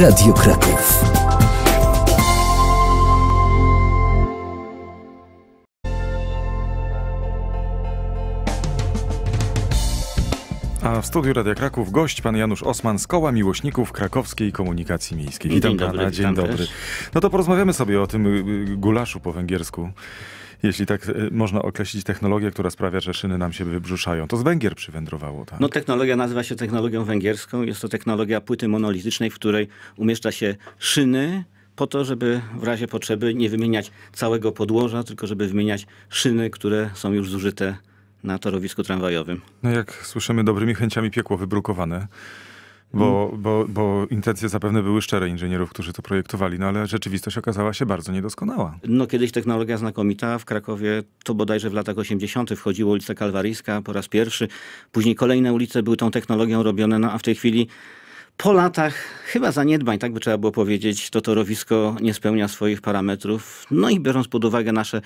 Radio Kraków. A w studiu Radia Kraków gość pan Janusz Osman z Koła Miłośników Krakowskiej Komunikacji Miejskiej. Witam dzień pana, dobry, dzień dobry. Też. No to porozmawiamy sobie o tym y, y, gulaszu po węgiersku. Jeśli tak y, można określić technologię, która sprawia, że szyny nam się wybrzuszają. To z Węgier przywędrowało, tak? No technologia nazywa się technologią węgierską. Jest to technologia płyty monolitycznej, w której umieszcza się szyny, po to, żeby w razie potrzeby nie wymieniać całego podłoża, tylko żeby wymieniać szyny, które są już zużyte na torowisku tramwajowym. No jak słyszymy, dobrymi chęciami piekło wybrukowane. Bo, mm. bo, bo intencje zapewne były szczere inżynierów, którzy to projektowali, no ale rzeczywistość okazała się bardzo niedoskonała. No kiedyś technologia znakomita. W Krakowie to bodajże w latach 80. wchodziła ulica Kalwaryjska po raz pierwszy. Później kolejne ulice były tą technologią robione, no a w tej chwili po latach chyba zaniedbań, tak by trzeba było powiedzieć, to torowisko nie spełnia swoich parametrów. No i biorąc pod uwagę nasze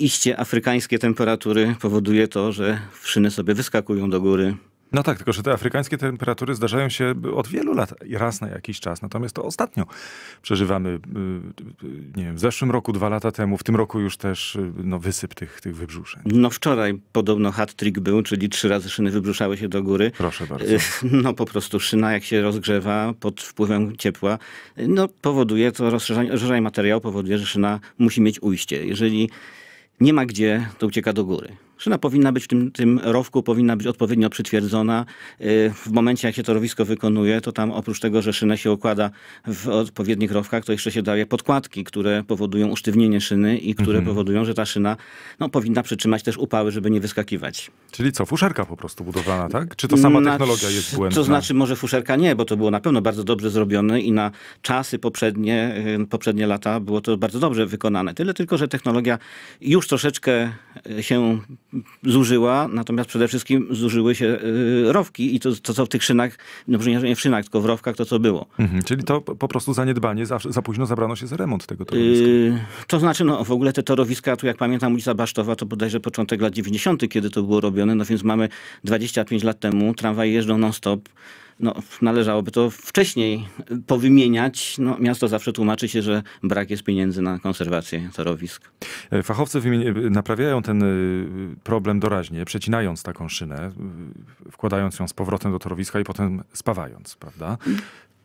iście afrykańskie temperatury powoduje to, że szyny sobie wyskakują do góry. No tak, tylko że te afrykańskie temperatury zdarzają się od wielu lat, raz na jakiś czas. Natomiast to ostatnio przeżywamy, y, y, nie wiem, w zeszłym roku, dwa lata temu, w tym roku już też y, no, wysyp tych, tych wybrzuszeń. No wczoraj podobno hat-trick był, czyli trzy razy szyny wybrzuszały się do góry. Proszę bardzo. No po prostu szyna, jak się rozgrzewa pod wpływem ciepła, no powoduje to, rozszerzanie materiału powoduje, że szyna musi mieć ujście. Jeżeli nie ma gdzie, to ucieka do góry. Szyna powinna być w tym, tym rowku, powinna być odpowiednio przytwierdzona. Y, w momencie, jak się to rowisko wykonuje, to tam oprócz tego, że szynę się okłada w odpowiednich rowkach, to jeszcze się daje podkładki, które powodują usztywnienie szyny i które mhm. powodują, że ta szyna no, powinna przytrzymać też upały, żeby nie wyskakiwać. Czyli co, fuszerka po prostu budowana, tak? Czy to sama na, znaczy, technologia jest błędna? To znaczy może fuszerka nie, bo to było na pewno bardzo dobrze zrobione i na czasy poprzednie, y, poprzednie lata było to bardzo dobrze wykonane. Tyle tylko, że technologia już troszeczkę y, się zużyła, natomiast przede wszystkim zużyły się y, rowki i to, to co w tych szynach, no nie w szynach, tylko w rowkach, to co było. Mhm, czyli to po prostu zaniedbanie, za, za późno zabrano się za remont tego y, torowiska. Yy, to znaczy, no w ogóle te torowiska, tu jak pamiętam ulica Basztowa, to bodajże początek lat 90., kiedy to było robione, no więc mamy 25 lat temu, tramwaje jeżdżą non-stop, no, należałoby to wcześniej powymieniać. No, miasto zawsze tłumaczy się, że brak jest pieniędzy na konserwację torowisk. E, fachowcy e, naprawiają ten e, problem doraźnie, przecinając taką szynę, wkładając ją z powrotem do torowiska i potem spawając, prawda?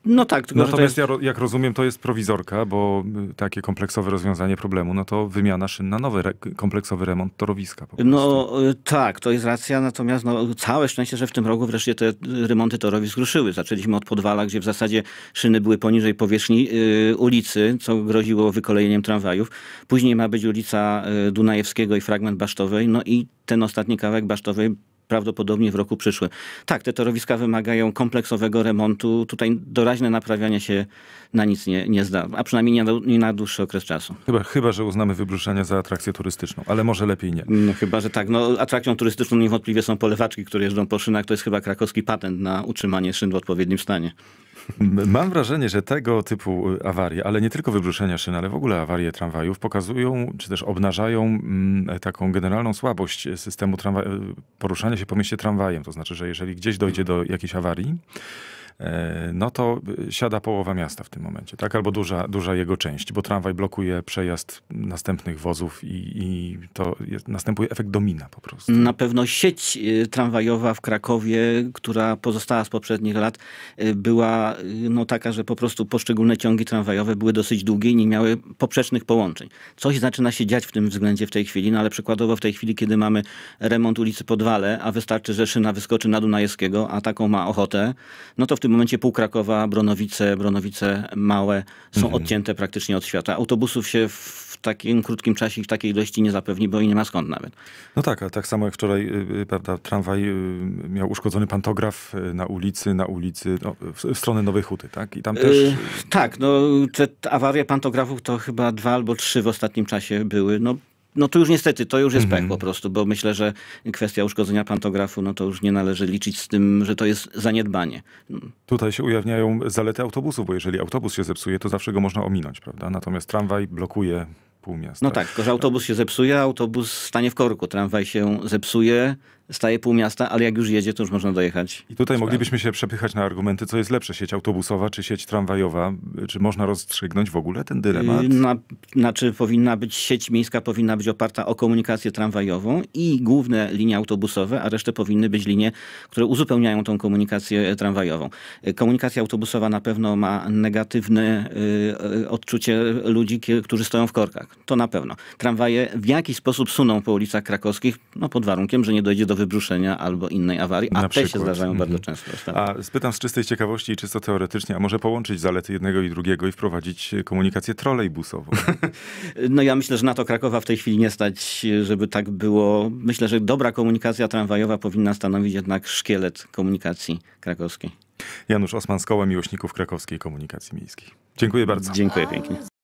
No tak. Tylko, Natomiast jest... jak rozumiem, to jest prowizorka, bo y, takie kompleksowe rozwiązanie problemu, no to wymiana szyn na nowy kompleksowy remont torowiska. no y, tak, to jest racja, natomiast no, całe szczęście, że w tym roku wreszcie te y, remonty torowisk ruszyły. Zaczęliśmy od Podwala, gdzie w zasadzie szyny były poniżej powierzchni yy, ulicy, co groziło wykolejeniem tramwajów. Później ma być ulica Dunajewskiego i fragment Basztowej, no i ten ostatni kawałek Basztowej prawdopodobnie w roku przyszłym. Tak, te torowiska wymagają kompleksowego remontu. Tutaj doraźne naprawianie się na nic nie, nie zda, a przynajmniej nie na, nie na dłuższy okres czasu. Chyba, chyba, że uznamy wybruszania za atrakcję turystyczną, ale może lepiej nie. No, chyba, że tak. No, atrakcją turystyczną niewątpliwie są polewaczki, które jeżdżą po szynach. To jest chyba krakowski patent na utrzymanie szyn w odpowiednim stanie. Mam wrażenie, że tego typu y, awarie, ale nie tylko wybruszenia szyn, ale w ogóle awarie tramwajów pokazują, czy też obnażają taką generalną słabość y, systemu y, poruszania się po mieście tramwajem. To znaczy, że jeżeli gdzieś dojdzie do jakiejś awarii, E, no to e, siada połowa miasta w tym momencie, tak? Albo duża, duża jego część, bo tramwaj blokuje przejazd następnych wozów i, i to jest, następuje efekt domina po prostu. Na pewno sieć e, tramwajowa w Krakowie, która pozostała z poprzednich lat, była no taka, że po prostu poszczególne ciągi tramwajowe były dosyć długie i nie miały poprzecznych połączeń. Coś zaczyna się dziać w tym względzie w tej chwili, no ale przykładowo w tej chwili, kiedy mamy remont ulicy Podwale, a wystarczy, że szyna wyskoczy na Dunajewskiego, a taką ma ochotę, no to w tym momencie pół Krakowa, Bronowice, Bronowice małe są mhm. odcięte praktycznie od świata. Autobusów się w takim krótkim czasie w takiej ilości nie zapewni, bo i nie ma skąd nawet. No tak, a tak samo jak wczoraj, y, y, prawda, tramwaj y, miał uszkodzony pantograf na ulicy, na ulicy, no, w stronę Nowej Huty, tak? I tam też... Yy, tak, no te awarie pantografów to chyba dwa albo trzy w ostatnim czasie były. No no to już niestety, to już jest mhm. pech po prostu, bo myślę, że kwestia uszkodzenia pantografu, no to już nie należy liczyć z tym, że to jest zaniedbanie. Hmm. Tutaj się ujawniają zalety autobusu, bo jeżeli autobus się zepsuje, to zawsze go można ominąć, prawda? Natomiast tramwaj blokuje pół Miasta. No tak, tylko że autobus się zepsuje, autobus stanie w korku, tramwaj się zepsuje, staje pół miasta, ale jak już jedzie, to już można dojechać. I tutaj moglibyśmy się przepychać na argumenty, co jest lepsze, sieć autobusowa czy sieć tramwajowa. Czy można rozstrzygnąć w ogóle ten dylemat? Y, na, znaczy powinna być, sieć miejska powinna być oparta o komunikację tramwajową i główne linie autobusowe, a resztę powinny być linie, które uzupełniają tą komunikację e, tramwajową. E, komunikacja autobusowa na pewno ma negatywne y, e, odczucie ludzi, którzy stoją w korkach. To na pewno. Tramwaje w jakiś sposób suną po ulicach krakowskich, no pod warunkiem, że nie dojdzie do wybruszenia albo innej awarii, a Na te przykład. się zdarzają mhm. bardzo często. Tak. A spytam z czystej ciekawości i czysto teoretycznie, a może połączyć zalety jednego i drugiego i wprowadzić e, komunikację trolejbusową? no ja myślę, że na to Krakowa w tej chwili nie stać, żeby tak było. Myślę, że dobra komunikacja tramwajowa powinna stanowić jednak szkielet komunikacji krakowskiej. Janusz Osman z Koła Miłośników Krakowskiej Komunikacji Miejskiej. Dziękuję bardzo. Dziękuję pięknie.